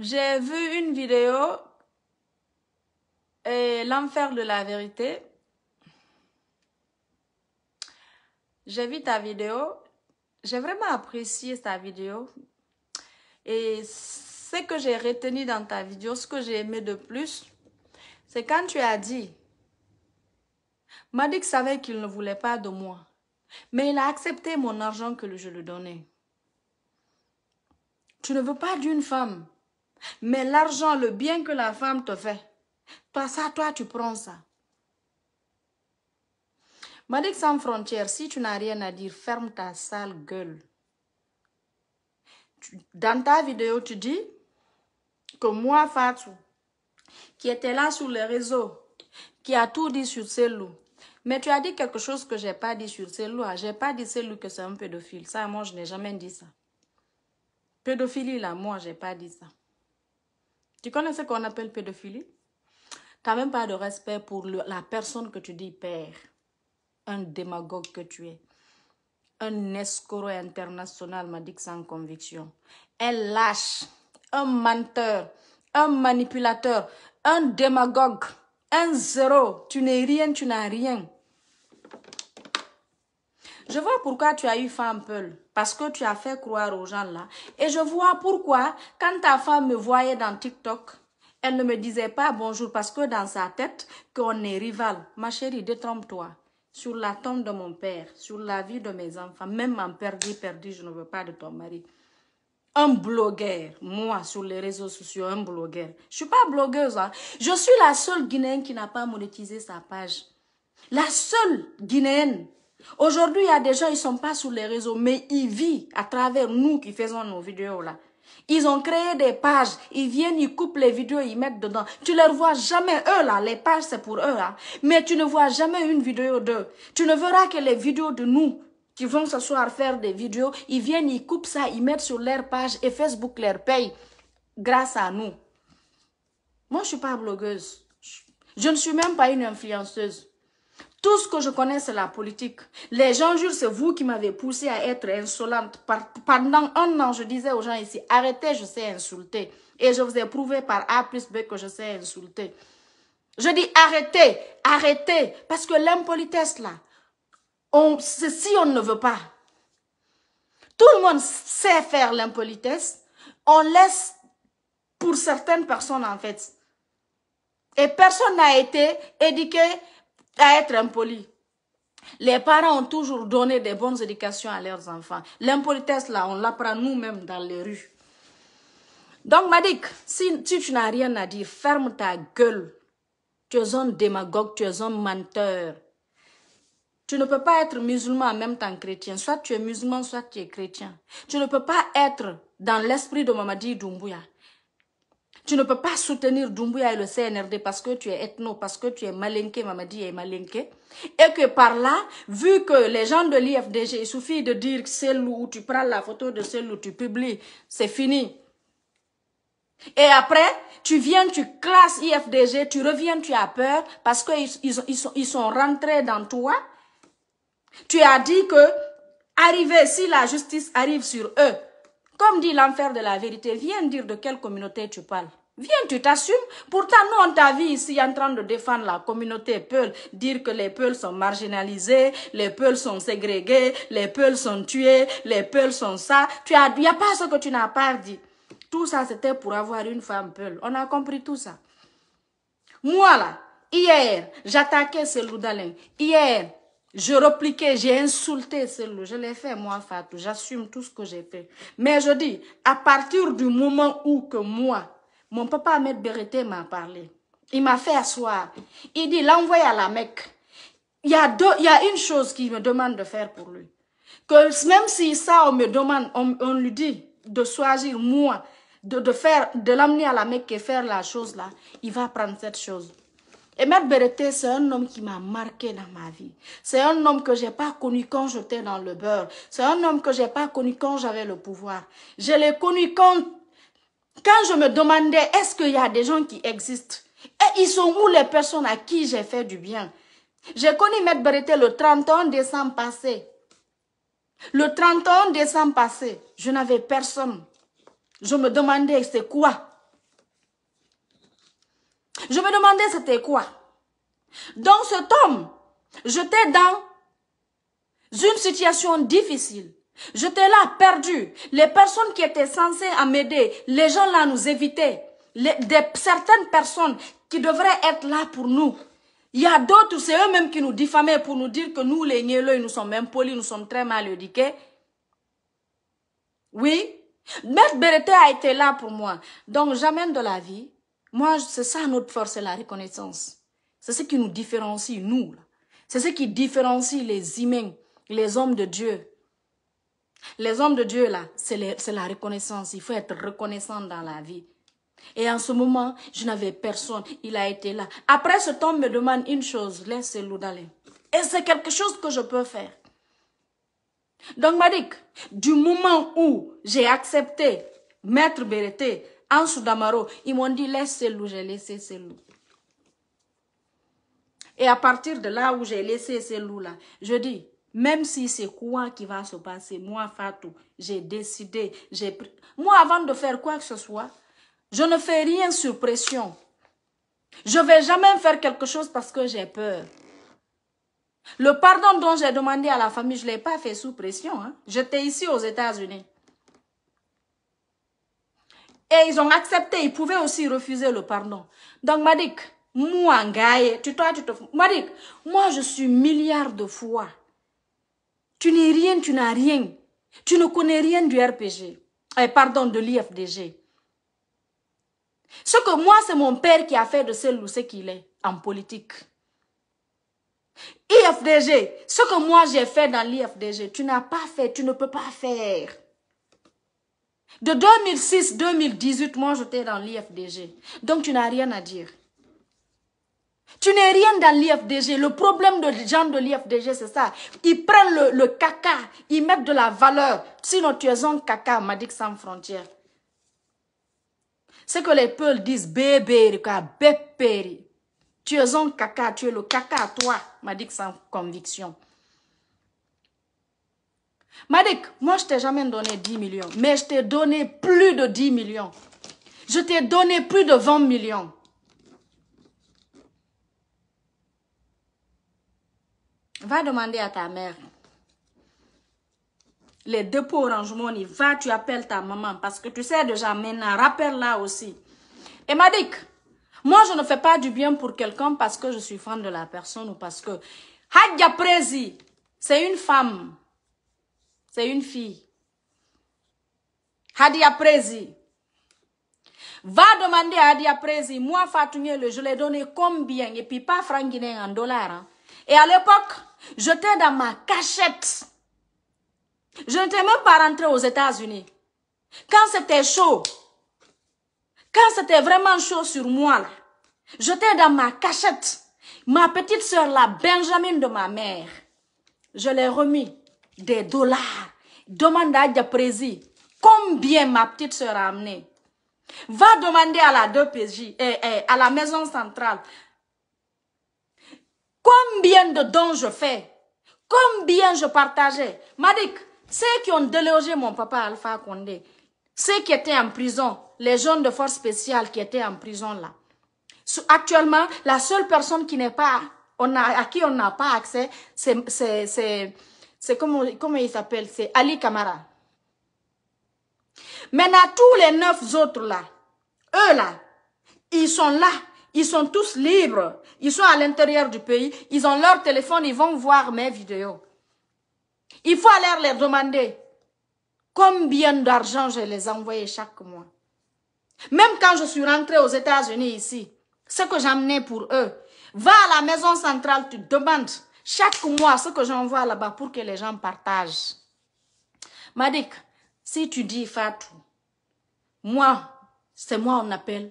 J'ai vu une vidéo et l'enfer de la vérité. J'ai vu ta vidéo. J'ai vraiment apprécié ta vidéo. Et ce que j'ai retenu dans ta vidéo, ce que j'ai aimé de plus, c'est quand tu as dit, Madik savait qu'il ne voulait pas de moi, mais il a accepté mon argent que je lui donnais. Tu ne veux pas d'une femme mais l'argent, le bien que la femme te fait, toi, ça, toi, tu prends ça. Malik sans frontières, si tu n'as rien à dire, ferme ta sale gueule. Dans ta vidéo, tu dis que moi, Fatou, qui était là sur les réseaux, qui a tout dit sur ces loups, mais tu as dit quelque chose que je n'ai pas dit sur ces loups. n'ai ah, pas dit ces que c'est un pédophile. Ça, moi, je n'ai jamais dit ça. Pédophilie, là, moi, n'ai pas dit ça. Tu connais ce qu'on appelle pédophilie Tu n'as même pas de respect pour la personne que tu dis père. Un démagogue que tu es. Un escroc international m'a dit que sans conviction. Un lâche, un menteur, un manipulateur, un démagogue, un zéro. Tu n'es rien, tu n'as rien. Je vois pourquoi tu as eu femme Peul, parce que tu as fait croire aux gens là. Et je vois pourquoi, quand ta femme me voyait dans TikTok, elle ne me disait pas bonjour parce que dans sa tête, qu'on est rivale. Ma chérie, détrompe-toi. Sur la tombe de mon père, sur la vie de mes enfants, même en perdu, perdu, je ne veux pas de ton mari. Un blogueur, moi, sur les réseaux sociaux, un blogueur. Je suis pas blogueuse. Hein. Je suis la seule Guinéenne qui n'a pas monétisé sa page. La seule Guinéenne Aujourd'hui, il y a des gens, ils ne sont pas sur les réseaux, mais ils vivent à travers nous qui faisons nos vidéos là. Ils ont créé des pages, ils viennent, ils coupent les vidéos, ils mettent dedans. Tu ne les vois jamais, eux là, les pages c'est pour eux Mais tu ne vois jamais une vidéo d'eux. Tu ne verras que les vidéos de nous qui vont soir faire des vidéos. Ils viennent, ils coupent ça, ils mettent sur leur page et Facebook leur paye grâce à nous. Moi, je ne suis pas blogueuse. Je ne suis même pas une influenceuse. Tout ce que je connais, c'est la politique. Les gens jurent, c'est vous qui m'avez poussé à être insolente. pendant un an, je disais aux gens ici, arrêtez, je sais insulter. Et je vous ai prouvé par A plus B que je sais insulter. Je dis arrêtez, arrêtez. Parce que l'impolitesse, là, on, si on ne veut pas. Tout le monde sait faire l'impolitesse. On laisse pour certaines personnes, en fait. Et personne n'a été éduqué à être impoli. Les parents ont toujours donné des bonnes éducations à leurs enfants. L'impolitesse, là, on l'apprend nous-mêmes dans les rues. Donc, Madik, si, si tu n'as rien à dire, ferme ta gueule. Tu es un démagogue, tu es un menteur. Tu ne peux pas être musulman en même temps chrétien. Soit tu es musulman, soit tu es chrétien. Tu ne peux pas être dans l'esprit de Mamadi Doumbouya. Tu ne peux pas soutenir Doumbouya et le CNRD parce que tu es ethno, parce que tu es malinqué, Mamadi est malinqué. Et que par là, vu que les gens de l'IFDG, il suffit de dire que celle où tu prends la photo de celle où tu publies, c'est fini. Et après, tu viens, tu classes IFDG, tu reviens, tu as peur parce qu'ils sont, ils sont rentrés dans toi. Tu as dit que, arriver, si la justice arrive sur eux, comme dit l'enfer de la vérité, viens dire de quelle communauté tu parles. Viens, tu t'assumes. Pourtant, nous, on t'a vu ici en train de défendre la communauté Peul, dire que les Peuls sont marginalisés, les Peuls sont ségrégés, les Peuls sont tués, les Peuls sont ça. Tu as, il n'y a pas ce que tu n'as pas dit. Tout ça, c'était pour avoir une femme Peul. On a compris tout ça. Moi, là, hier, j'attaquais ce Loudalin. Hier, je repliquais, j'ai insulté celui Je l'ai fait, moi, Fatou. J'assume tout ce que j'ai fait. Mais je dis, à partir du moment où que moi, mon papa Ahmed Bereté m'a parlé. Il m'a fait asseoir. Il dit, l'envoie à la Mecque. Il y, a deux, il y a une chose qu'il me demande de faire pour lui. Que même si ça, on me demande, on, lui dit de choisir moi, de, de faire, de l'amener à la Mecque et faire la chose là, il va prendre cette chose. Et Maître Bereté, c'est un homme qui m'a marqué dans ma vie. C'est un homme que j'ai pas connu quand j'étais dans le beurre. C'est un homme que j'ai pas connu quand j'avais le pouvoir. Je l'ai connu quand, quand je me demandais est-ce qu'il y a des gens qui existent? Et ils sont où les personnes à qui j'ai fait du bien? J'ai connu Maître Bereté le 31 décembre passé. Le 31 décembre passé, je n'avais personne. Je me demandais c'est quoi? Je me demandais c'était quoi. Donc cet homme, j'étais dans une situation difficile. J'étais là perdu. Les personnes qui étaient censées m'aider, les gens là nous évitaient. des, certaines personnes qui devraient être là pour nous. Il y a d'autres, c'est eux-mêmes qui nous diffamaient pour nous dire que nous, les nielleux, nous sommes impolis, nous sommes très mal éduqués. Oui. Maître Bereté a été là pour moi. Donc, j'amène de la vie. Moi, c'est ça notre force, c'est la reconnaissance. C'est ce qui nous différencie, nous. C'est ce qui différencie les humains, les hommes de Dieu. Les hommes de Dieu, là, c'est la reconnaissance. Il faut être reconnaissant dans la vie. Et en ce moment, je n'avais personne. Il a été là. Après, ce temps, me demande une chose. Laissez-le d'aller. Et c'est quelque chose que je peux faire. Donc, Madik, du moment où j'ai accepté Maître Bereté, en Soudamaro, ils m'ont dit laisse le loup, j'ai laissé ces loup. Et à partir de là où j'ai laissé ce loup-là, je dis, même si c'est quoi qui va se passer, moi, Fatou, j'ai décidé, j'ai pris... Moi, avant de faire quoi que ce soit, je ne fais rien sur pression. Je vais jamais faire quelque chose parce que j'ai peur. Le pardon dont j'ai demandé à la famille, je ne l'ai pas fait sous pression. Hein. J'étais ici aux États-Unis. Et ils ont accepté, ils pouvaient aussi refuser le pardon. Donc Madik, moi, tu te... moi je suis milliard de fois. Tu n'es rien, tu n'as rien. Tu ne connais rien du RPG. et eh, pardon, de l'IFDG. Ce que moi, c'est mon père qui a fait de ce ce qu'il est en politique. IFDG, ce que moi j'ai fait dans l'IFDG, tu n'as pas fait, tu ne peux pas faire. De 2006-2018, moi, j'étais dans l'IFDG. Donc, tu n'as rien à dire. Tu n'es rien dans l'IFDG. Le problème des gens de l'IFDG, c'est ça. Ils prennent le, le, caca, ils mettent de la valeur. Sinon, tu es un caca, Madik sans frontières. C'est que les peuples disent bébé, bébé. Tu es un caca, tu es le caca, à toi, Madik sans conviction. Madik, moi je t'ai jamais donné 10 millions, mais je t'ai donné plus de 10 millions. Je t'ai donné plus de 20 millions. Va demander à ta mère. Les dépôts Orange va, tu appelles ta maman parce que tu sais déjà maintenant, rappelle-la aussi. Et Madik, moi je ne fais pas du bien pour quelqu'un parce que je suis fan de la personne ou parce que Hadja Prezi, c'est une femme c'est une fille. Hadia Prezi. Va demander à Hadia Prezi, moi le, je l'ai donné combien Et puis pas franc en dollars. Hein. Et à l'époque, j'étais dans ma cachette. Je n'étais même pas rentré aux États-Unis. Quand c'était chaud, quand c'était vraiment chaud sur moi, j'étais dans ma cachette. Ma petite sœur, la Benjamin de ma mère, je l'ai remis des dollars. Demande à Président. combien ma petite sœur a amené. Va demander à la 2PJ, eh, eh, à la maison centrale, combien de dons je fais, combien je partageais. Madik, ceux qui ont délogé mon papa Alpha Condé, ceux qui étaient en prison, les jeunes de force spéciale qui étaient en prison là. Actuellement, la seule personne qui pas, à qui on n'a pas accès, c'est c'est comment, il s'appelle, c'est Ali Kamara. Maintenant, tous les neuf autres là, eux là, ils sont là, ils sont tous libres, ils sont à l'intérieur du pays, ils ont leur téléphone, ils vont voir mes vidéos. Il faut aller leur demander combien d'argent je les ai envoyais chaque mois. Même quand je suis rentrée aux États-Unis ici, ce que j'emmenais pour eux, va à la maison centrale, tu demandes chaque mois, ce que j'envoie là-bas pour que les gens partagent. Madik, si tu dis Fatou, moi, c'est moi on appelle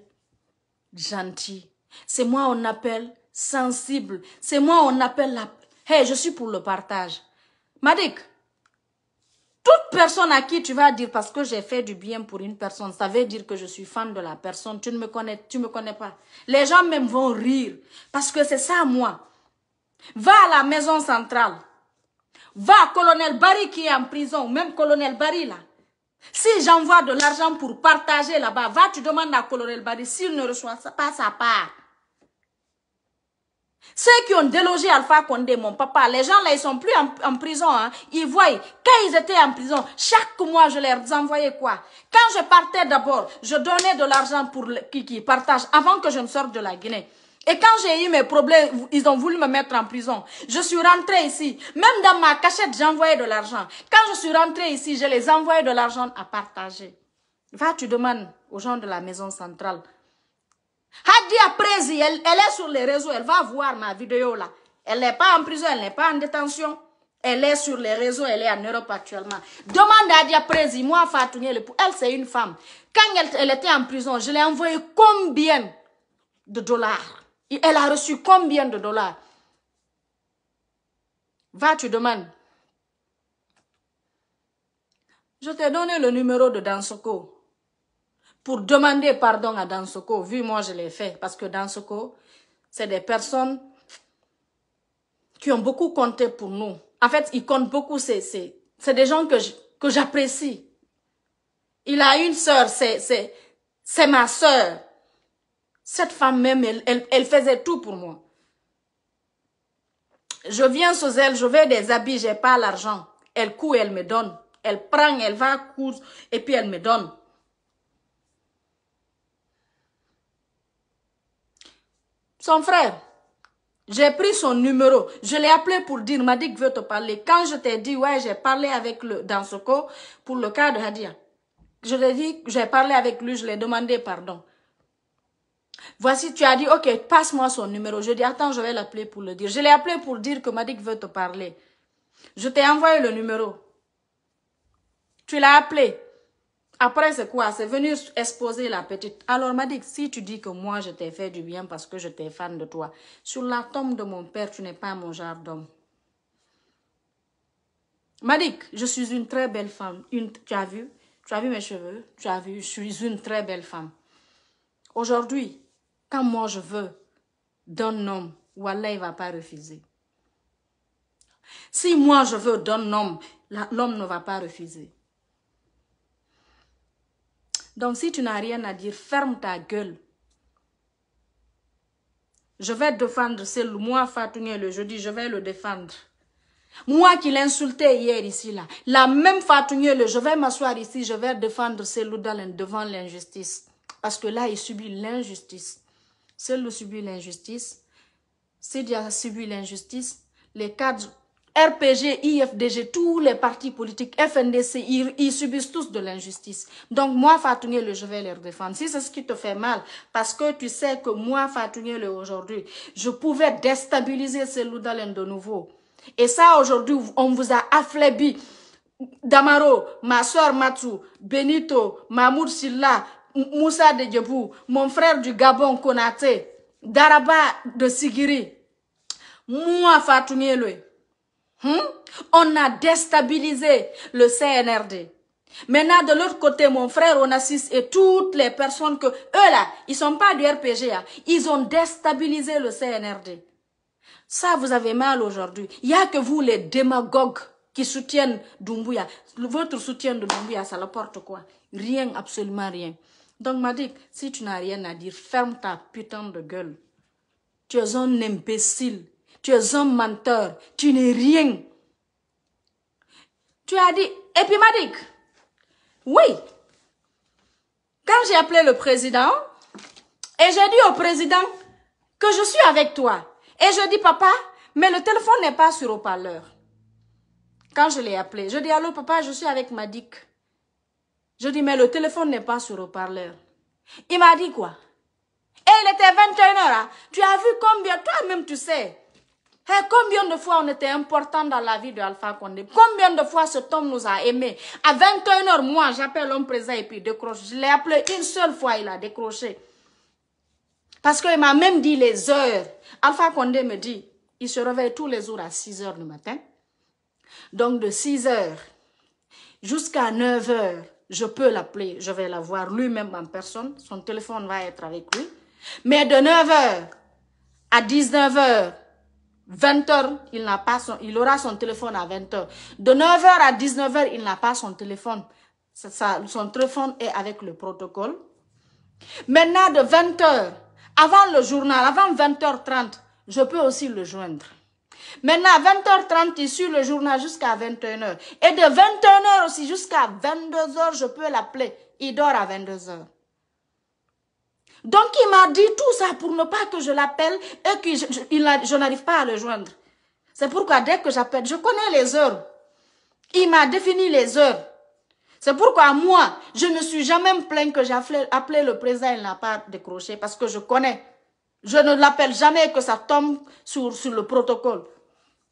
gentil. C'est moi on appelle sensible. C'est moi on appelle la... Hey, je suis pour le partage. Madik, toute personne à qui tu vas dire parce que j'ai fait du bien pour une personne, ça veut dire que je suis fan de la personne. Tu ne me connais, tu me connais pas. Les gens même vont rire parce que c'est ça moi. Va à la maison centrale. Va colonel Barry qui est en prison, même colonel Barry là. Si j'envoie de l'argent pour partager là-bas, va, tu demandes à colonel Barry s'il ne reçoit pas sa part. Ceux qui ont délogé Alpha Condé, mon papa, les gens là, ils sont plus en, prison. Hein. Ils voient, quand ils étaient en prison, chaque mois, je leur envoyais quoi Quand je partais d'abord, je donnais de l'argent pour qui, qui partage avant que je ne sorte de la Guinée. Et quand j'ai eu mes problèmes, ils ont voulu me mettre en prison. Je suis rentrée ici. Même dans ma cachette, j'envoyais de l'argent. Quand je suis rentrée ici, je les envoyais de l'argent à partager. Va, tu demandes aux gens de la maison centrale. Hadia Prezi, elle, est sur les réseaux. Elle va voir ma vidéo là. Elle n'est pas en prison, elle n'est pas en détention. Elle est sur les réseaux, elle est en Europe actuellement. Demande à Hadi Prezi, moi, Fatouni, elle, c'est une femme. Quand elle, elle était en prison, je l'ai envoyé combien de dollars elle a reçu combien de dollars Va, tu demandes. Je t'ai donné le numéro de Dansoko pour demander pardon à Dansoko, vu moi je l'ai fait, parce que Dansoko, c'est des personnes qui ont beaucoup compté pour nous. En fait, ils comptent beaucoup, c'est des gens que j'apprécie. Il a une sœur, c'est ma sœur. Cette femme même, elle, faisait tout pour moi. Je viens sous elle, je veux des habits, j'ai pas l'argent. Elle coud, elle me donne. Elle prend, elle va court et puis elle me donne. Son frère, j'ai pris son numéro. Je l'ai appelé pour dire, m'a dit veut te parler. Quand je t'ai dit, ouais, j'ai parlé avec le corps pour le cas de Hadia. Je lui ai dit, j'ai parlé avec lui, je l'ai demandé pardon. Voici, tu as dit, ok, passe-moi son numéro. Je dis, attends, je vais l'appeler pour le dire. Je l'ai appelé pour dire que Madik veut te parler. Je t'ai envoyé le numéro. Tu l'as appelé. Après, c'est quoi C'est venir exposer la petite. Alors, Madik, si tu dis que moi, je t'ai fait du bien parce que je t'ai fan de toi, sur la tombe de mon père, tu n'es pas mon genre d'homme. Madik, je suis une très belle femme. Une, tu as vu Tu as vu mes cheveux Tu as vu Je suis une très belle femme. Aujourd'hui, quand moi je veux d'un homme, Wallah, il va pas refuser. Si moi je veux d'un homme, l'homme ne va pas refuser. Donc si tu n'as rien à dire, ferme ta gueule. Je vais défendre c'est moi Fatouné le jeudi, je vais le défendre. Moi qui l'insultais hier ici là, la même Fatoune, le, je vais m'asseoir ici, je vais défendre c'est devant l'injustice parce que là il subit l'injustice celle de subit l'injustice, c'est qui a subi l'injustice, les cadres RPG, IFDG, tous les partis politiques, FNDC, ils, subissent tous de l'injustice. Donc moi, le je vais les défendre. Si c'est ce qui te fait mal, parce que tu sais que moi, le aujourd'hui, je pouvais déstabiliser ces de nouveau. Et ça, aujourd'hui, on vous a afflébi Damaro, ma soeur Matou, Benito, Mahmoud Silla, Moussa de Djebou, mon frère du Gabon, Konate, Daraba de Sigiri, moi, Fatou hmm? On a déstabilisé le CNRD. Maintenant, de l'autre côté, mon frère Onassis et toutes les personnes que, eux là, ils sont pas du RPG, hein. ils ont déstabilisé le CNRD. Ça, vous avez mal aujourd'hui. Il n'y a que vous, les démagogues, qui soutiennent Dumbuya. Votre soutien de Dumbuya, ça l'apporte quoi Rien, absolument rien. Donc, Madik, si tu n'as rien à dire, ferme ta putain de gueule. Tu es un imbécile. Tu es un menteur. Tu n'es rien. Tu as dit, et puis Madik, oui. Quand j'ai appelé le président, et j'ai dit au président que je suis avec toi, et je dis, papa, mais le téléphone n'est pas sur haut-parleur. Quand je l'ai appelé, je dis, allô, papa, je suis avec Madik. Je dis, mais le téléphone n'est pas sur le parleur. Il m'a dit quoi Et eh, il était 21h. Hein. Tu as vu combien, toi-même tu sais, eh, combien de fois on était important dans la vie de Alpha Condé Combien de fois cet homme nous a aimés À 21h, moi, j'appelle l'homme présent et puis décroche. Je l'ai appelé une seule fois, il a décroché. Parce qu'il m'a même dit les heures. Alpha Condé me dit, il se réveille tous les jours à 6h du matin. Donc de 6h jusqu'à 9h, je peux l'appeler, je vais la voir lui-même en personne, son téléphone va être avec lui. Mais de 9h à 19h, 20h, il n'a pas son, il aura son téléphone à 20h. De 9h à 19h, il n'a pas son téléphone. son téléphone est avec le protocole. Maintenant, de 20h, avant le journal, avant 20h30, je peux aussi le joindre. Maintenant, à 20h30, il suit le journal jusqu'à 21h. Et de 21h aussi jusqu'à 22h, je peux l'appeler. Il dort à 22h. Donc, il m'a dit tout ça pour ne pas que je l'appelle et que je, n'arrive pas à le joindre. C'est pourquoi dès que j'appelle, je connais les heures. Il m'a défini les heures. C'est pourquoi moi, je ne suis jamais plaint que j'ai appelé le président, il n'a pas décroché parce que je connais. Je ne l'appelle jamais que ça tombe sur, sur le protocole.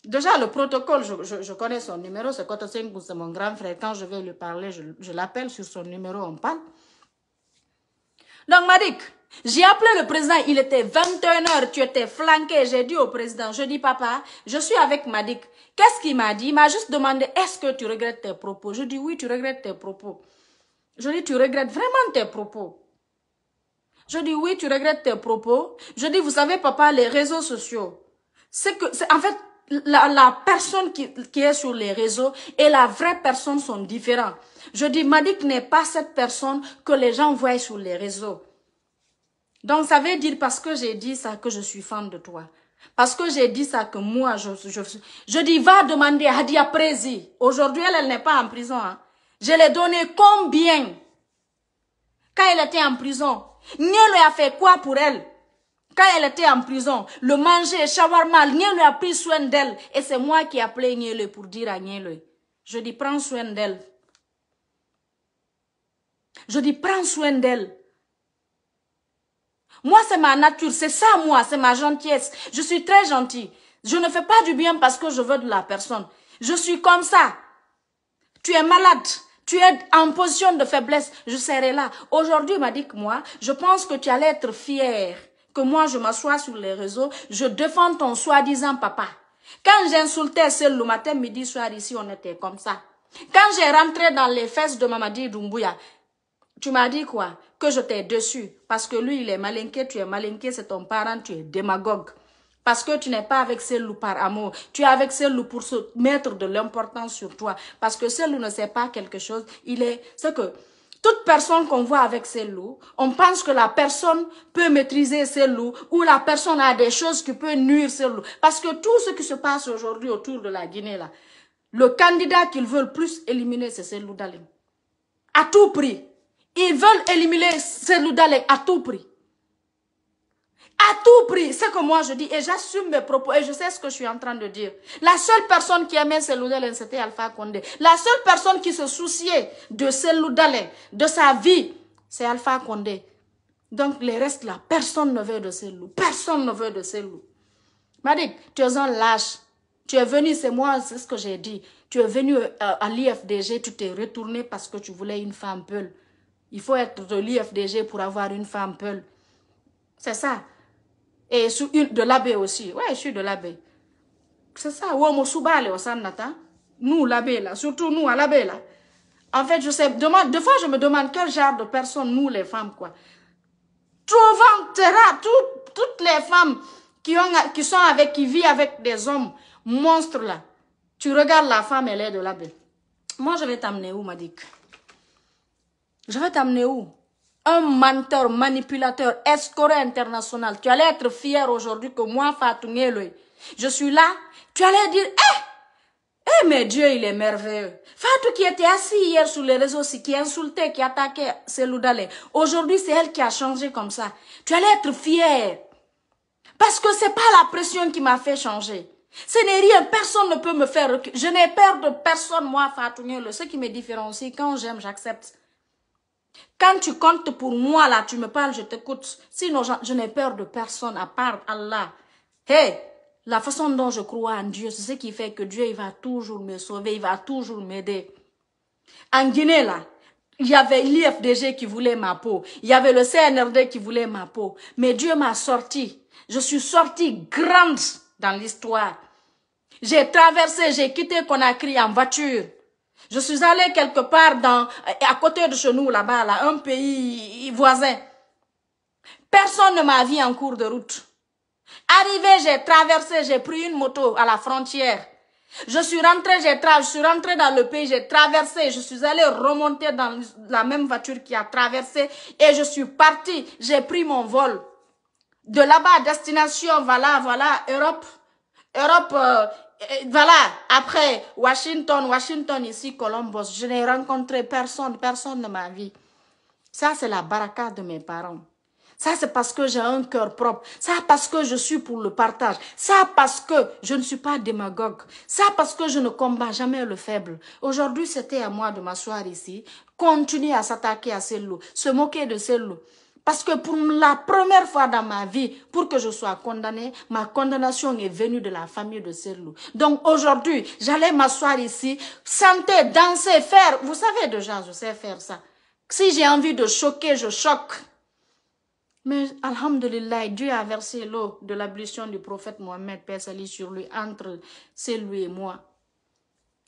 Déjà, le protocole, je, connais son numéro, c'est Kotosengu, c'est mon grand frère. Quand je vais lui parler, je, l'appelle sur son numéro, on parle. Donc, Marik, j'ai appelé le président, il était 21h, tu étais flanqué. J'ai dit au président, je dis, papa, je suis avec Madik. Qu'est-ce qu'il m'a dit Il m'a juste demandé, est-ce que tu regrettes tes propos Je dis, oui, tu regrettes tes propos. Je dis, tu regrettes vraiment tes propos. Je dis, oui, tu regrettes tes propos. Je dis, vous savez, papa, les réseaux sociaux, c'est que, en fait, la, personne qui, qui, est sur les réseaux et la vraie personne sont différents. Je dis, Madik n'est pas cette personne que les gens voient sur les réseaux. Donc, ça veut dire parce que j'ai dit ça que je suis fan de toi. Parce que j'ai dit ça que moi, je, je, je dis, va demander à Hadia Prezi. Aujourd'hui, elle, elle n'est pas en prison. Hein. Je l'ai donné combien quand elle était en prison Niel a fait quoi pour elle quand elle était en prison, le manger, mal, Nyele a pris soin d'elle. Et c'est moi qui ai appelé le pour dire à Nyele, je dis prends soin d'elle. Je dis prends soin d'elle. Moi, c'est ma nature, c'est ça moi, c'est ma gentillesse. Je suis très gentille. Je ne fais pas du bien parce que je veux de la personne. Je suis comme ça. Tu es malade. Tu es en position de faiblesse. Je serai là. Aujourd'hui, m'a dit que moi, je pense que tu allais être fière que moi je m'assois sur les réseaux, je défends ton soi-disant papa. Quand j'insultais celle le matin, midi, soir, ici, on était comme ça. Quand j'ai rentré dans les fesses de Mamadi Doumbouya, tu m'as dit quoi Que je t'ai dessus Parce que lui, il est malinqué, tu es malinqué, c'est ton parent, tu es démagogue. Parce que tu n'es pas avec celle par amour. Tu es avec celle pour se mettre de l'importance sur toi. Parce que celle ne sait pas quelque chose. Il est... ce que... Toute personne qu'on voit avec ces loups, on pense que la personne peut maîtriser ses loups ou la personne a des choses qui peuvent nuire ses loups. Parce que tout ce qui se passe aujourd'hui autour de la Guinée, là, le candidat qu'ils veulent plus éliminer, c'est loups d'ali À tout prix. Ils veulent éliminer loups d'ali à tout prix à tout prix, c'est que moi je dis, et j'assume mes propos, et je sais ce que je suis en train de dire. La seule personne qui aimait Seloudalen, c'était Alpha Condé. La seule personne qui se souciait de Seloudalen, de sa vie, c'est Alpha Condé. Donc, les restes là, personne ne veut de loups, Personne ne veut de loups. Madik, tu es un lâche. Tu es venu, c'est moi, c'est ce que j'ai dit. Tu es venu euh, à l'IFDG, tu t'es retourné parce que tu voulais une femme peule. Il faut être de l'IFDG pour avoir une femme peule. C'est ça. Et une, de l'abbé aussi. Ouais, je suis de l'abbé. C'est ça. Nous, l'abbé là. Surtout nous, à l'abbé là. En fait, je sais, demande, fois, je me demande quel genre de personne nous, les femmes, quoi. Trouvant terra, toutes les femmes qui, ont, qui sont avec, qui vivent avec des hommes monstres, là. Tu regardes la femme, elle est de l'abbé. Moi, je vais t'amener où, Madik Je vais t'amener où un menteur, manipulateur, escoré international. Tu allais être fier aujourd'hui que moi, Fatou je suis là. Tu allais dire, eh, eh, mais Dieu, il est merveilleux. Fatou qui était assis hier sur les réseaux, qui insultait, qui attaquait Seloudale. Aujourd'hui, c'est elle qui a changé comme ça. Tu allais être fier. Parce que c'est pas la pression qui m'a fait changer. Ce n'est rien, personne ne peut me faire Je n'ai peur de personne, moi, Fatou Ce qui me différencie, quand j'aime, j'accepte. Quand tu comptes pour moi, là, tu me parles, je t'écoute. Sinon, je, n'ai peur de personne à part Allah. Hey, la façon dont je crois en Dieu, c'est ce qui fait que Dieu, il va toujours me sauver, il va toujours m'aider. En Guinée, là, il y avait l'IFDG qui voulait ma peau. Il y avait le CNRD qui voulait ma peau. Mais Dieu m'a sorti. Je suis sortie grande dans l'histoire. J'ai traversé, j'ai quitté Conakry en voiture. Je suis allé quelque part dans, à côté de chez nous, là-bas, là, un pays voisin. Personne ne m'a vu en cours de route. Arrivé, j'ai traversé, j'ai pris une moto à la frontière. Je suis rentré, j'ai traversé, je suis rentrée dans le pays, j'ai traversé, je suis allé remonter dans la même voiture qui a traversé et je suis parti. j'ai pris mon vol. De là-bas, destination, voilà, voilà, Europe. Europe, euh, voilà, après Washington, Washington ici, Columbus, je n'ai rencontré personne, personne de ma vie. Ça, c'est la baraka de mes parents. Ça, c'est parce que j'ai un cœur propre. Ça, parce que je suis pour le partage. Ça, parce que je ne suis pas démagogue. Ça, parce que je ne combats jamais le faible. Aujourd'hui, c'était à moi de m'asseoir ici, continuer à s'attaquer à ces loups, se moquer de ces loups. Parce que pour la première fois dans ma vie, pour que je sois condamnée, ma condamnation est venue de la famille de loups. Donc aujourd'hui, j'allais m'asseoir ici, chanter, danser, faire. Vous savez déjà, je sais faire ça. Si j'ai envie de choquer, je choque. Mais Alhamdulillah, Dieu a versé l'eau de l'ablution du prophète Mohamed paix sur lui, entre lui et moi.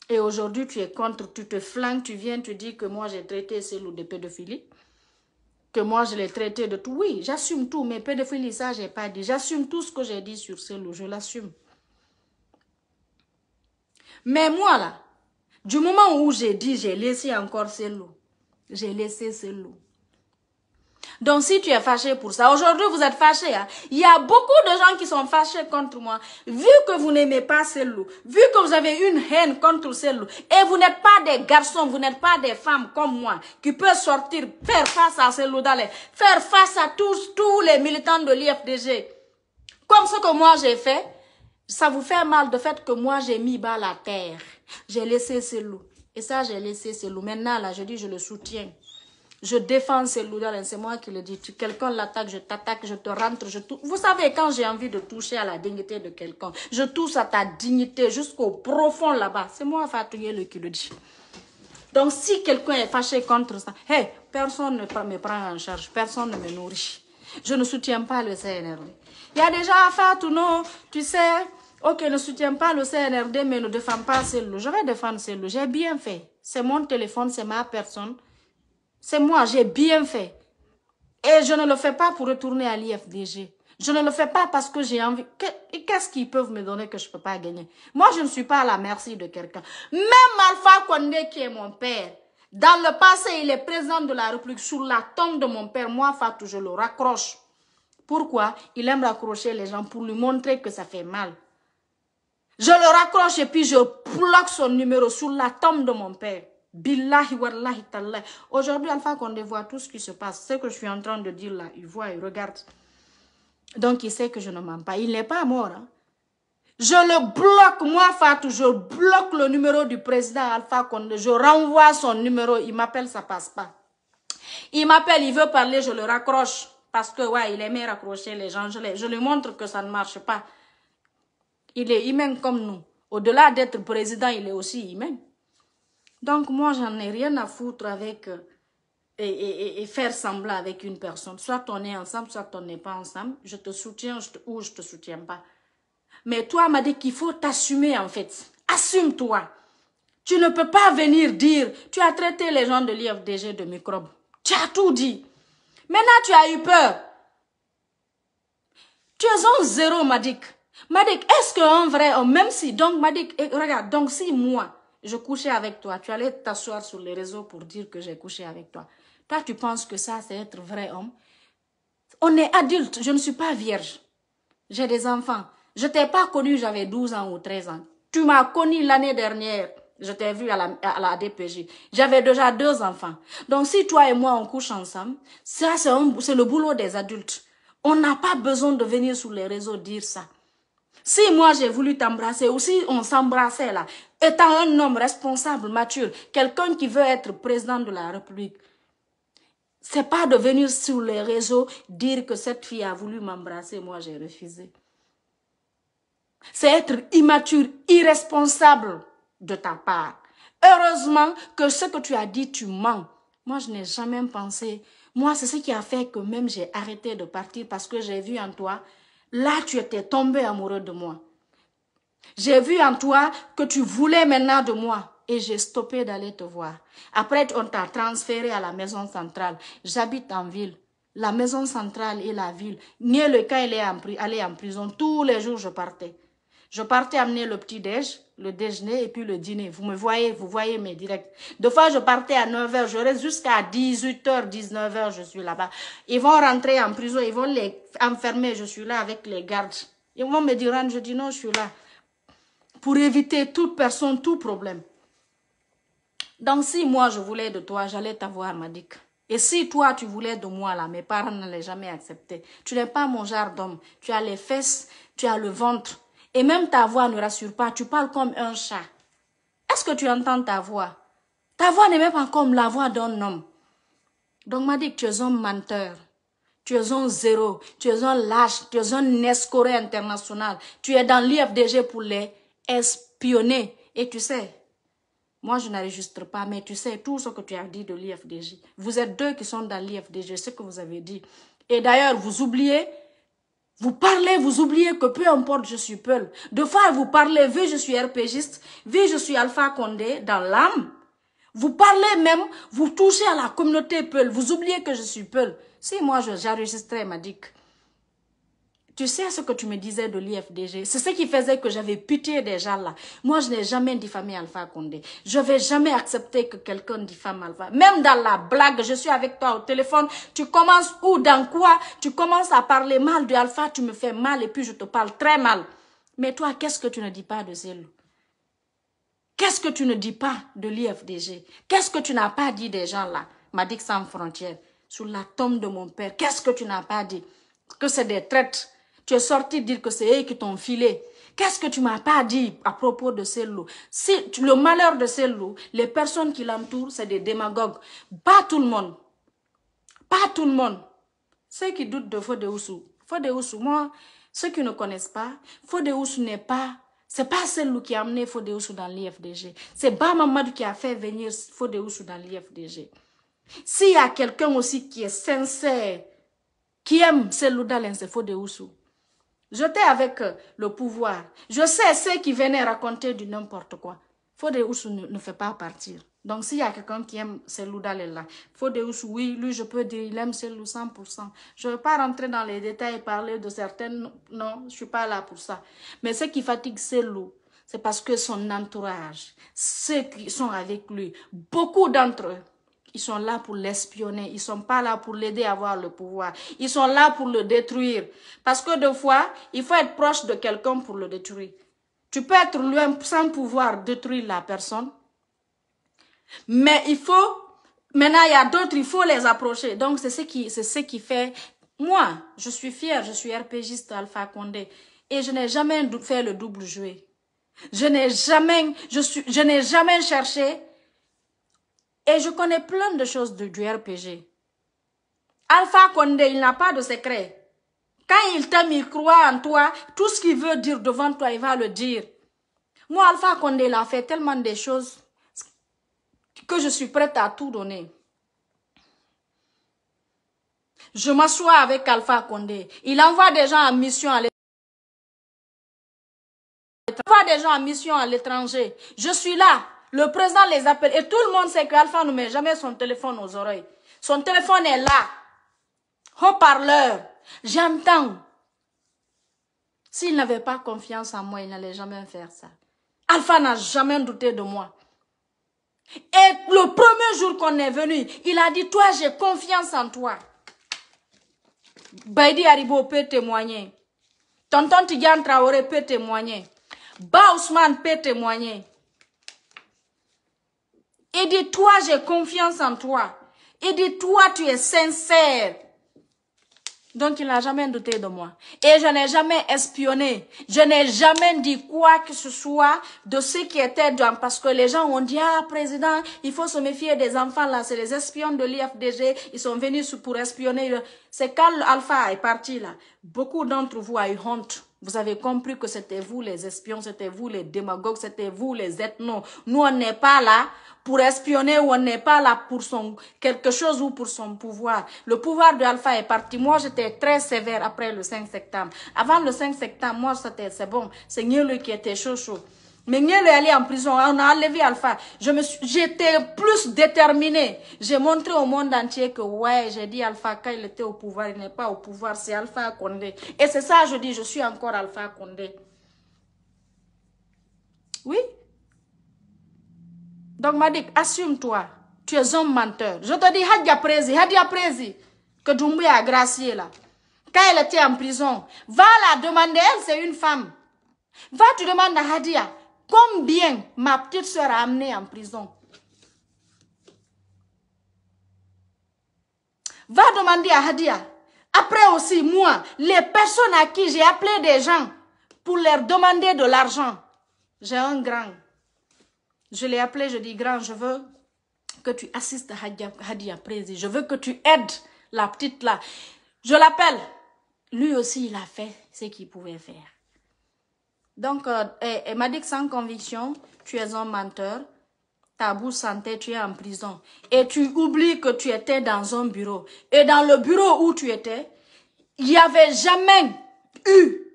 Et aujourd'hui, tu es contre, tu te flanques, tu viens, tu dis que moi j'ai traité Selou de pédophilie que moi je l'ai traité de tout. Oui, j'assume tout, mais pédophilie, ça, je n'ai pas dit. J'assume tout ce que j'ai dit sur ce loup, je l'assume. Mais moi, là, du moment où j'ai dit, j'ai laissé encore ce loup, j'ai laissé ce loup. Donc si tu es fâché pour ça, aujourd'hui vous êtes fâché. Hein. Il y a beaucoup de gens qui sont fâchés contre moi. Vu que vous n'aimez pas ce loup, vu que vous avez une haine contre ce loup, et vous n'êtes pas des garçons, vous n'êtes pas des femmes comme moi, qui peuvent sortir, faire face à ce loup d'aller, faire face à tous, tous les militants de l'IFDG. Comme ce que moi j'ai fait, ça vous fait mal de fait que moi j'ai mis bas la terre. J'ai laissé ce loup. Et ça, j'ai laissé ce loup. Maintenant, là, je dis, je le soutiens. Je défends et c'est moi qui le dis. Tu, quelqu'un l'attaque, je t'attaque, je te rentre, je touche. Vous savez, quand j'ai envie de toucher à la dignité de quelqu'un, je touche à ta dignité jusqu'au profond là-bas. C'est moi, le qui le dit. Donc, si quelqu'un est fâché contre ça, hey, personne ne me prend en charge, personne ne me nourrit. Je ne soutiens pas le CNRD. Il y a déjà affaire, tout non, tu sais, ok, ne soutiens pas le CNRD, mais ne défends pas celle-là. Je vais défendre celui J'ai bien fait. C'est mon téléphone, c'est ma personne. C'est moi, j'ai bien fait. Et je ne le fais pas pour retourner à l'IFDG. Je ne le fais pas parce que j'ai envie. Qu'est-ce qu'ils peuvent me donner que je ne peux pas gagner Moi, je ne suis pas à la merci de quelqu'un. Même Alpha Condé, qui est mon père, dans le passé, il est présent de la République. Sur la tombe de mon père, moi, Fatou, je le raccroche. Pourquoi Il aime raccrocher les gens pour lui montrer que ça fait mal. Je le raccroche et puis je bloque son numéro sur la tombe de mon père. Billahi wallahi Aujourd'hui, Alpha Condé voit tout ce qui se passe. Ce que je suis en train de dire là, il voit, il regarde. Donc, il sait que je ne mens pas. Il n'est pas mort. Hein. Je le bloque, moi, Fatou, je bloque le numéro du président Alpha Condé. Je renvoie son numéro. Il m'appelle, ça passe pas. Il m'appelle, il veut parler, je le raccroche. Parce que, ouais, il aimait raccrocher les gens. Je, je lui montre que ça ne marche pas. Il est humain comme nous. Au-delà d'être président, il est aussi humain. Donc moi, j'en ai rien à foutre avec euh, et, faire semblant avec une personne. Soit on est ensemble, soit on n'est pas ensemble. Je te soutiens je ou je te soutiens pas. Mais toi, m'a dit qu'il faut t'assumer en fait. Assume-toi. Tu ne peux pas venir dire, tu as traité les gens de l'IFDG de microbes. Tu as tout dit. Maintenant, tu as eu peur. Tu es en zéro, Madik. Madik, est-ce qu'un vrai homme, même si, donc Madik, regarde, donc si moi, je couchais avec toi. Tu allais t'asseoir sur les réseaux pour dire que j'ai couché avec toi. Toi, tu penses que ça, c'est être vrai homme. On est adulte, je ne suis pas vierge. J'ai des enfants. Je t'ai pas connu, j'avais 12 ans ou 13 ans. Tu m'as connu l'année dernière. Je t'ai vu à la, à la DPJ. J'avais déjà deux enfants. Donc, si toi et moi, on couche ensemble, ça, c'est le boulot des adultes. On n'a pas besoin de venir sur les réseaux dire ça. Si moi j'ai voulu t'embrasser ou si on s'embrassait là, étant un homme responsable, mature, quelqu'un qui veut être président de la République, c'est pas de venir sur les réseaux dire que cette fille a voulu m'embrasser, moi j'ai refusé. C'est être immature, irresponsable de ta part. Heureusement que ce que tu as dit, tu mens. Moi, je n'ai jamais pensé. Moi, c'est ce qui a fait que même j'ai arrêté de partir parce que j'ai vu en toi Là, tu étais tombé amoureux de moi. J'ai vu en toi que tu voulais maintenant de moi et j'ai stoppé d'aller te voir. Après, on t'a transféré à la maison centrale. J'habite en ville. La maison centrale et la ville. Nier le cas, il est allé en prison. Tous les jours, je partais. Je partais amener le petit-déj, le déjeuner et puis le dîner. Vous me voyez, vous voyez mes directs. Deux fois, je partais à 9h, je reste jusqu'à 18h, 19h, je suis là-bas. Ils vont rentrer en prison, ils vont les enfermer, je suis là avec les gardes. Ils vont me dire, je dis non, je suis là. Pour éviter toute personne, tout problème. Donc, si moi, je voulais de toi, j'allais t'avoir, Madik. Et si toi, tu voulais de moi, là, mes parents ne l'ont jamais accepté. Tu n'es pas mon genre d'homme. Tu as les fesses, tu as le ventre. Et même ta voix ne rassure pas. Tu parles comme un chat. Est-ce que tu entends ta voix Ta voix n'est même pas comme la voix d'un homme. Donc, m'a dit que tu es un menteur. Tu es un zéro. Tu es un lâche. Tu es un escoré international. Tu es dans l'IFDG pour les espionner. Et tu sais, moi, je n'enregistre pas, mais tu sais tout ce que tu as dit de l'IFDG. Vous êtes deux qui sont dans l'IFDG, ce que vous avez dit. Et d'ailleurs, vous oubliez vous parlez, vous oubliez que peu importe, je suis Peul. De fois, vous parlez, vu je suis RPGiste, vu je suis Alpha Condé dans l'âme. Vous parlez même, vous touchez à la communauté Peul. Vous oubliez que je suis Peul. Si moi, j'enregistrais ma dick tu sais ce que tu me disais de l'IFDG C'est ce qui faisait que j'avais pitié des gens là. Moi, je n'ai jamais diffamé Alpha Condé. Je vais jamais accepter que quelqu'un diffame Alpha. Même dans la blague, je suis avec toi au téléphone. Tu commences où, dans quoi Tu commences à parler mal de Alpha, tu me fais mal et puis je te parle très mal. Mais toi, qu'est-ce que tu ne dis pas de Zélo Qu'est-ce que tu ne dis pas de l'IFDG Qu'est-ce que tu n'as pas dit des gens là Madique sans frontières, sous la tombe de mon père, qu'est-ce que tu n'as pas dit Que c'est des traîtres. Tu es sorti dire que c'est eux qui t'ont filé. Qu'est-ce que tu m'as pas dit à propos de ces loups Si le malheur de ces loups, les personnes qui l'entourent, c'est des démagogues. Pas tout le monde. Pas tout le monde. Ceux qui doutent de Fode Oussou. moi, ceux qui ne connaissent pas, Fode n'est pas... C'est pas celle qui a amené Fode dans l'IFDG. C'est Bamamadou qui a fait venir Fode dans l'IFDG. S'il y a quelqu'un aussi qui est sincère, qui aime ce loups d'Alain, c'est J'étais avec euh, le pouvoir. Je sais ceux qui venaient raconter du n'importe quoi. Fode Oussou ne, fait pas partir. Donc, s'il y a quelqu'un qui aime loups, Dalela, Fode Oussou, oui, lui, je peux dire, il aime pour 100%. Je ne veux pas rentrer dans les détails et parler de certaines. Non, je ne suis pas là pour ça. Mais ce qui fatigue loups, c'est parce que son entourage, ceux qui sont avec lui, beaucoup d'entre eux, ils sont là pour l'espionner. Ils ne sont pas là pour l'aider à avoir le pouvoir. Ils sont là pour le détruire. Parce que des fois, il faut être proche de quelqu'un pour le détruire. Tu peux être loin sans pouvoir détruire la personne. Mais il faut... Maintenant, il y a d'autres, il faut les approcher. Donc, c'est ce, qui, ce qui fait... Moi, je suis fière, je suis RPGiste Alpha Condé. Et je n'ai jamais fait le double jouet. Je n'ai jamais, je suis, je n'ai jamais cherché et je connais plein de choses de, du RPG. Alpha Condé, il n'a pas de secret. Quand il t'aime, il croit en toi. Tout ce qu'il veut dire devant toi, il va le dire. Moi, Alpha Condé, il a fait tellement de choses que je suis prête à tout donner. Je m'assois avec Alpha Condé. Il envoie des gens en mission à l'étranger. Il envoie des gens en mission à l'étranger. Je suis là. Le président les appelle et tout le monde sait qu'Alpha ne met jamais son téléphone aux oreilles. Son téléphone est là. Haut-parleur. J'entends. S'il n'avait pas confiance en moi, il n'allait jamais faire ça. Alpha n'a jamais douté de moi. Et le premier jour qu'on est venu, il a dit, toi, j'ai confiance en toi. Baidi Haribo peut témoigner. Tonton Tigan Traoré peut témoigner. Ba peut témoigner. Et dit « toi, j'ai confiance en toi. Et dit « toi, tu es sincère. Donc, il n'a jamais douté de moi. Et je n'ai jamais espionné. Je n'ai jamais dit quoi que ce soit de ce qui était dans. Parce que les gens ont dit, ah, président, il faut se méfier des enfants là. C'est les espions de l'IFDG. Ils sont venus pour espionner. C'est quand Alpha est parti là. Beaucoup d'entre vous a eu honte. Vous avez compris que c'était vous les espions, c'était vous les démagogues, c'était vous les ethnos. Nous, on n'est pas là pour espionner ou on n'est pas là pour son quelque chose ou pour son pouvoir. Le pouvoir de Alpha est parti. Moi, j'étais très sévère après le 5 septembre. Avant le 5 septembre, moi, c'était c'est bon. C'est Nielu qui était chaud chaud. Mais Nielu est allé en prison. On a enlevé Alpha. Je me j'étais plus déterminée. J'ai montré au monde entier que ouais, j'ai dit Alpha quand il était au pouvoir, il n'est pas au pouvoir, c'est Alpha Condé. Et c'est ça, je dis, je suis encore Alpha Condé. Oui, donc, Madik, assume-toi. Tu es un menteur. Je te dis, Hadia Prezi, Hadia Prezi, que Doumbouya a gracié là. Quand elle était en prison, va la demander, elle, c'est une femme. Va, tu demander à Hadia, combien ma petite soeur a amené en prison. Va demander à Hadia. Après aussi, moi, les personnes à qui j'ai appelé des gens pour leur demander de l'argent, j'ai un grand. Je l'ai appelé, je dis, grand, je veux que tu assistes à Hadia, Hadia Je veux que tu aides la petite là. Je l'appelle. Lui aussi, il a fait ce qu'il pouvait faire. Donc, il euh, elle, m'a dit que sans conviction, tu es un menteur. Tabou santé, tu es en prison. Et tu oublies que tu étais dans un bureau. Et dans le bureau où tu étais, il n'y avait jamais eu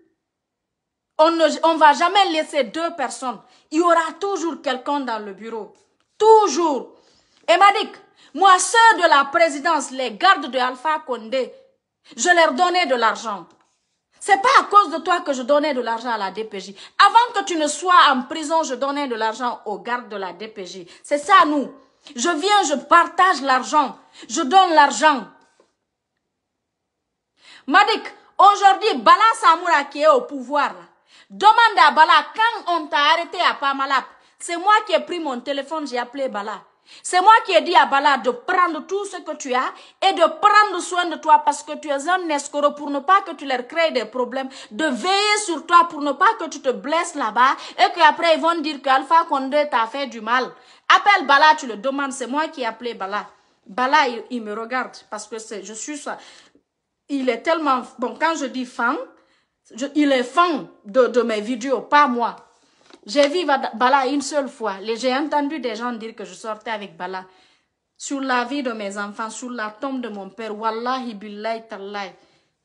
on ne va jamais laisser deux personnes. Il y aura toujours quelqu'un dans le bureau. Toujours. Et Madik, moi, ceux de la présidence, les gardes de Alpha Condé, je leur donnais de l'argent. C'est pas à cause de toi que je donnais de l'argent à la DPJ. Avant que tu ne sois en prison, je donnais de l'argent aux gardes de la DPJ. C'est ça, nous. Je viens, je partage l'argent. Je donne l'argent. Madik, aujourd'hui, Bala Samoura qui est au pouvoir, Demande à Bala, quand on t'a arrêté à Pamalap, c'est moi qui ai pris mon téléphone, j'ai appelé Bala. C'est moi qui ai dit à Bala de prendre tout ce que tu as et de prendre soin de toi parce que tu es un escroc pour ne pas que tu leur crées des problèmes, de veiller sur toi pour ne pas que tu te blesses là-bas et qu'après ils vont dire qu'Alpha Condé t'a fait du mal. Appelle Bala, tu le demandes, c'est moi qui ai appelé Bala. Bala, il, me regarde parce que je suis ça. Il est tellement... Bon, quand je dis femme, il est fan de, mes vidéos, pas moi. J'ai vu Bala une seule fois. J'ai entendu des gens dire que je sortais avec Bala. Sur la vie de mes enfants, sur la tombe de mon père, Wallahi billahi tallahi.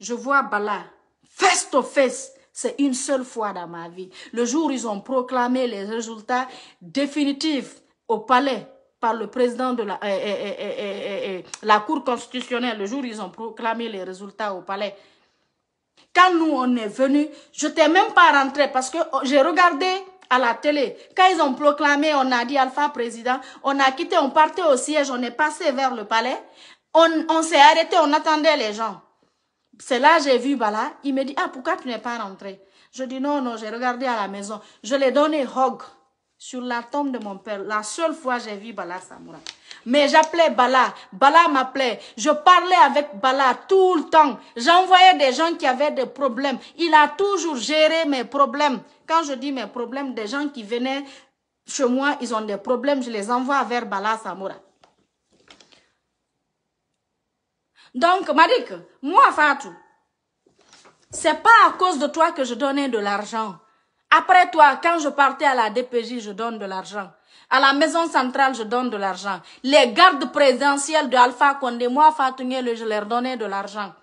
Je vois Bala face to face. C'est une seule fois dans ma vie. Le jour où ils ont proclamé les résultats définitifs au palais par le président de la, eh, eh, eh, la Cour constitutionnelle, le jour où ils ont proclamé les résultats au palais, quand nous, on est venus, je t'ai même pas rentré parce que oh, j'ai regardé à la télé. Quand ils ont proclamé, on a dit Alpha président, on a quitté, on partait au siège, on est passé vers le palais. On, s'est arrêté, on attendait les gens. C'est là j'ai vu Bala. Il me dit, ah, pourquoi tu n'es pas rentré Je dis, non, non, j'ai regardé à la maison. Je l'ai donné Hog sur la tombe de mon père. La seule fois j'ai vu Bala Samoura. Mais j'appelais Bala. Bala m'appelait. Je parlais avec Bala tout le temps. J'envoyais des gens qui avaient des problèmes. Il a toujours géré mes problèmes. Quand je dis mes problèmes, des gens qui venaient chez moi, ils ont des problèmes. Je les envoie vers Bala Samora. Donc, Madik, moi, Fatou, c'est pas à cause de toi que je donnais de l'argent. Après toi, quand je partais à la DPJ, je donne de l'argent. À la maison centrale, je donne de l'argent. Les gardes présidentiels de Alpha Condé, moi, Fatou je leur donnais de l'argent.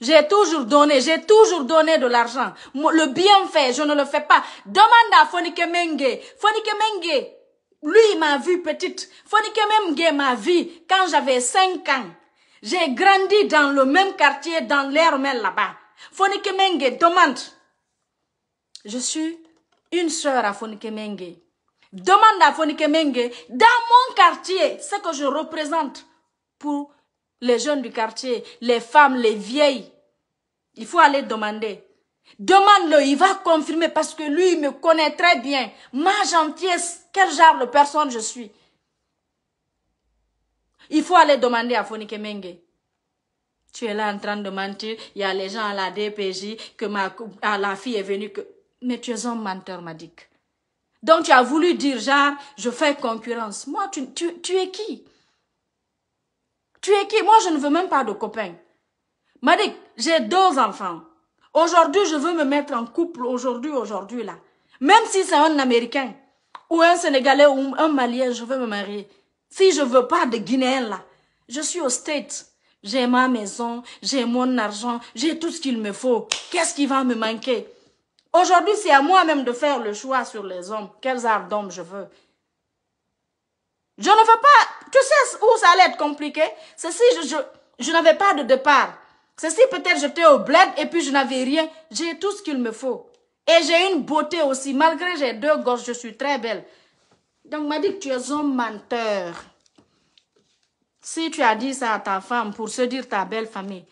J'ai toujours donné, j'ai toujours donné de l'argent. Le bien fait, je ne le fais pas. Demande à Fonike Menge. Fonike Menge, lui, m'a vu petite. Fonike Menge m'a vu quand j'avais 5 ans. J'ai grandi dans le même quartier, dans l'Hermel là-bas. Fonike Menge demande. Je suis une soeur à Fonike Demande à Fonike dans mon quartier, ce que je représente pour les jeunes du quartier, les femmes, les vieilles. Il faut aller demander. Demande-le, il va confirmer parce que lui, il me connaît très bien. Ma gentillesse, quel genre de personne je suis. Il faut aller demander à Fonike Menge. Tu es là en train de mentir. Il y a les gens à la DPJ que ma, la fille est venue que mais tu es un menteur, Madik. Donc tu as voulu dire, genre, je fais concurrence. Moi, tu, es qui Tu es qui Moi, je ne veux même pas de copains. Madik, j'ai deux enfants. Aujourd'hui, je veux me mettre en couple, aujourd'hui, aujourd'hui, là. Même si c'est un Américain, ou un Sénégalais, ou un Malien, je veux me marier. Si je veux pas de Guinéen, là, je suis au State. J'ai ma maison, j'ai mon argent, j'ai tout ce qu'il me faut. Qu'est-ce qui va me manquer Aujourd'hui, c'est à moi-même de faire le choix sur les hommes. Quels arts d'hommes je veux. Je ne veux pas... Tu sais où ça allait être compliqué C'est je, je, n'avais pas de départ. Ceci, peut-être j'étais au bled et puis je n'avais rien. J'ai tout ce qu'il me faut. Et j'ai une beauté aussi. Malgré j'ai deux gosses, je suis très belle. Donc, m'a dit que tu es un menteur. Si tu as dit ça à ta femme pour se dire ta belle famille,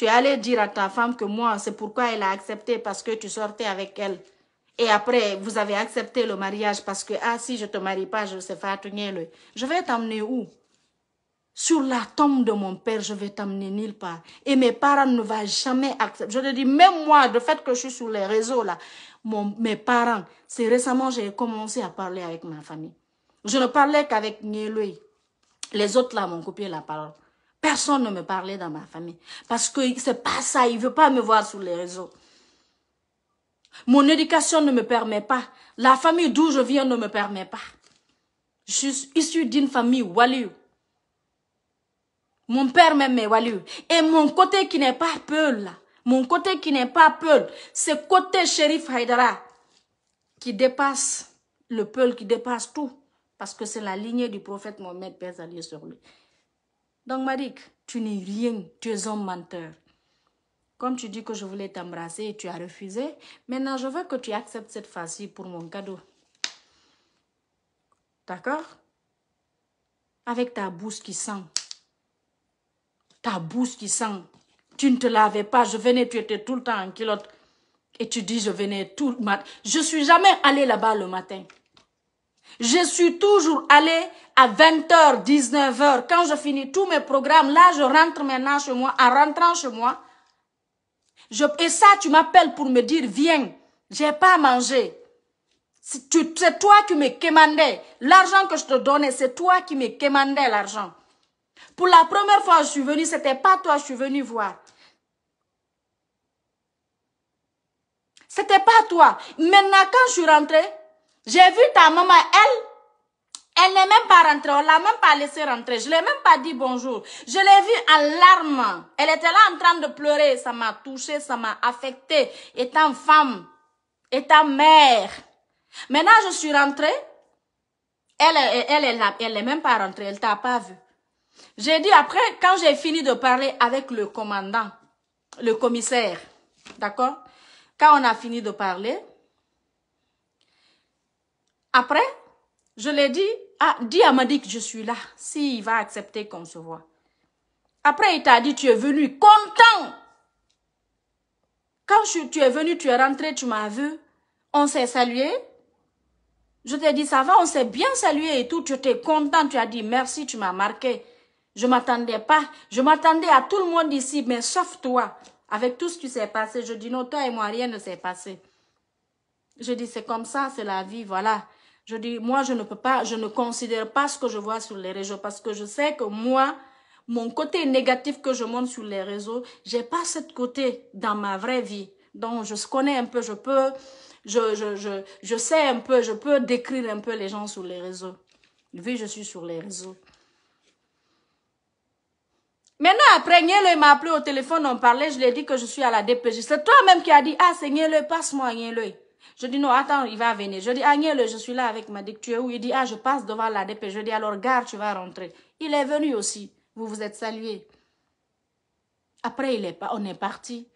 tu es allé dire à ta femme que moi, c'est pourquoi elle a accepté parce que tu sortais avec elle. Et après, vous avez accepté le mariage parce que, ah, si je te marie pas, je sais faire le. Je vais t'emmener où? Sur la tombe de mon père, je vais t'emmener nulle part. Et mes parents ne vont jamais accepter. Je te dis, même moi, de fait que je suis sur les réseaux là, mes parents, c'est récemment j'ai commencé à parler avec ma famille. Je ne parlais qu'avec lui Les autres là m'ont coupé la parole. Personne ne me parlait dans ma famille. Parce que c'est pas ça. Il veut pas me voir sur les réseaux. Mon éducation ne me permet pas. La famille d'où je viens ne me permet pas. Je suis issue d'une famille walu. Mon père même est Et mon côté qui n'est pas Peul, là. Mon côté qui n'est pas Peul, c'est côté shérif Haïdara qui dépasse le Peul, qui dépasse tout. Parce que c'est la lignée du prophète Mohamed, paix sur lui. Donc tu n'es rien, tu es un menteur. Comme tu dis que je voulais t'embrasser et tu as refusé, maintenant je veux que tu acceptes cette fois-ci pour mon cadeau. D'accord Avec ta bouse qui sent. Ta bouse qui sent. Tu ne te lavais pas, je venais, tu étais tout le temps en culotte. Et tu dis, je venais tout le matin. Je suis jamais allée là-bas le matin. Je suis toujours allée à 20h, 19h. Quand je finis tous mes programmes, là, je rentre maintenant chez moi. En rentrant chez moi, je, et ça, tu m'appelles pour me dire, viens, j'ai pas à manger. C'est toi qui me commandais. L'argent que je te donnais, c'est toi qui me commandais l'argent. Pour la première fois, je suis venue, c'était pas toi, je suis venue voir. C'était pas toi. Maintenant, quand je suis rentrée, j'ai vu ta maman, elle, elle n'est même pas rentrée, on l'a même pas laissée rentrer. Je l'ai même pas dit bonjour. Je l'ai vue en larmes. Elle était là en train de pleurer. Ça m'a touchée, ça m'a affectée. Étant femme, étant mère. Maintenant, je suis rentrée. Elle, elle, elle, elle, elle n'est même pas rentrée. Elle t'a pas vue. J'ai dit après, quand j'ai fini de parler avec le commandant, le commissaire, d'accord Quand on a fini de parler, après, je l'ai dit, ah, dis à Madi que je suis là, s'il va accepter qu'on se voit. Après, il t'a dit, tu es venu content. Quand tu es venu, tu es rentré, tu m'as vu, on s'est salué. Je t'ai dit, ça va, on s'est bien salué et tout. Tu étais content, tu as dit, merci, tu m'as marqué. Je m'attendais pas. Je m'attendais à tout le monde ici, mais sauf toi. Avec tout ce qui s'est passé, je dis, non, toi et moi, rien ne s'est passé. Je dis, c'est comme ça, c'est la vie, voilà. Je dis, moi, je ne peux pas, je ne considère pas ce que je vois sur les réseaux parce que je sais que moi, mon côté négatif que je montre sur les réseaux, je n'ai pas ce côté dans ma vraie vie. Donc, je connais un peu, je peux, je, je, je, sais un peu, je peux décrire un peu les gens sur les réseaux. Vu je suis sur les réseaux. Maintenant, après, il m'a appelé au téléphone, on parlait, je lui ai dit que je suis à la DPG C'est toi-même qui as dit, ah, c'est le passe-moi signez-le je dis non, attends, il va venir. Je dis, Agnès, je suis là avec ma Tu es où Il dit, ah, je passe devant la Je dis, alors garde, tu vas rentrer. Il est venu aussi. Vous vous êtes salué Après, il est, on est parti.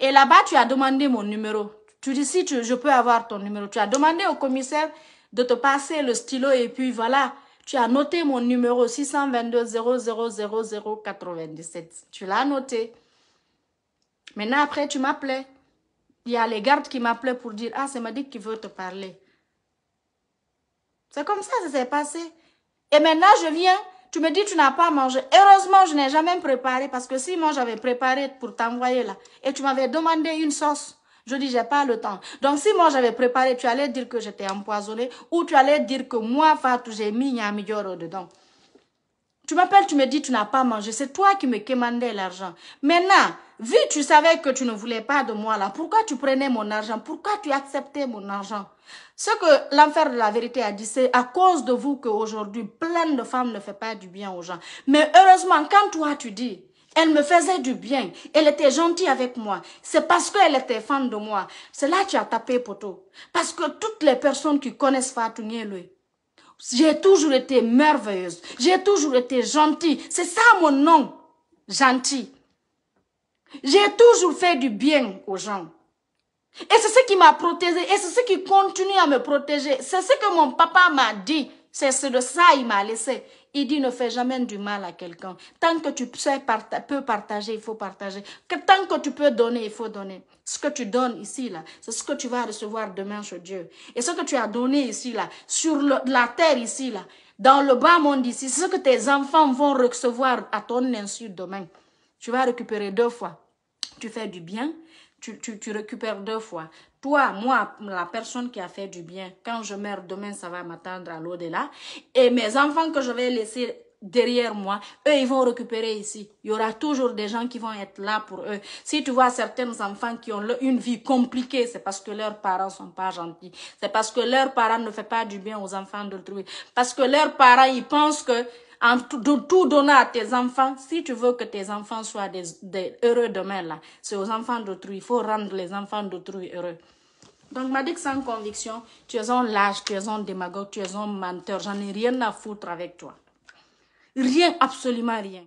Et là-bas, tu as demandé mon numéro. Tu dis, si tu, je peux avoir ton numéro. Tu as demandé au commissaire de te passer le stylo et puis voilà. Tu as noté mon numéro 622 000 97. Tu l'as noté. Maintenant, après, tu m'appelais. Il y a les gardes qui m'appelaient pour dire « Ah, c'est Madik qui veut te parler. » C'est comme ça que ça s'est passé. Et maintenant, je viens, tu me dis tu n'as pas mangé. Heureusement, je n'ai jamais préparé parce que si moi j'avais préparé pour t'envoyer là et tu m'avais demandé une sauce, je dis j'ai pas le temps. Donc si moi j'avais préparé, tu allais dire que j'étais empoisonné ou tu allais dire que moi Fatou j'ai mis Nyamidioro dedans. Tu m'appelles, tu me dis tu n'as pas mangé. C'est toi qui me commandais l'argent. Maintenant, vu tu savais que tu ne voulais pas de moi là, pourquoi tu prenais mon argent Pourquoi tu acceptais mon argent Ce que l'enfer de la vérité a dit, c'est à cause de vous qu'aujourd'hui, plein de femmes ne fait pas du bien aux gens. Mais heureusement, quand toi tu dis, elle me faisait du bien. Elle était gentille avec moi. C'est parce qu'elle était fan de moi. C'est là que tu as tapé poteau. Parce que toutes les personnes qui connaissent Fatou lui j'ai toujours été merveilleuse. J'ai toujours été gentille. C'est ça mon nom. Gentil. J'ai toujours fait du bien aux gens. Et c'est ce qui m'a protégé. Et c'est ce qui continue à me protéger. C'est ce que mon papa m'a dit. C'est de ça il m'a laissé. Il dit ne fais jamais du mal à quelqu'un. Tant que tu peux partager, il faut partager. Que tant que tu peux donner, il faut donner. Ce que tu donnes ici, là, c'est ce que tu vas recevoir demain chez Dieu. Et ce que tu as donné ici, là, sur la terre ici, là, dans le bas monde ici, c'est ce que tes enfants vont recevoir à ton insu demain. Tu vas récupérer deux fois. Tu fais du bien, tu, tu, récupères deux fois. Toi, moi, la personne qui a fait du bien, quand je meurs demain, ça va m'attendre à l'au-delà. Et mes enfants que je vais laisser derrière moi, eux, ils vont récupérer ici. Il y aura toujours des gens qui vont être là pour eux. Si tu vois certains enfants qui ont une vie compliquée, c'est parce que leurs parents sont pas gentils. C'est parce que leurs parents ne font pas du bien aux enfants d'autrui. Parce que leurs parents, ils pensent que en tout, tout donner à tes enfants. Si tu veux que tes enfants soient des, heureux demain, là, c'est aux enfants d'autrui. Il faut rendre les enfants d'autrui heureux. Donc, m'a dit sans conviction, tu es un lâche, tu es un démagogue, tu es un menteur. J'en ai rien à foutre avec toi. Rien, absolument rien.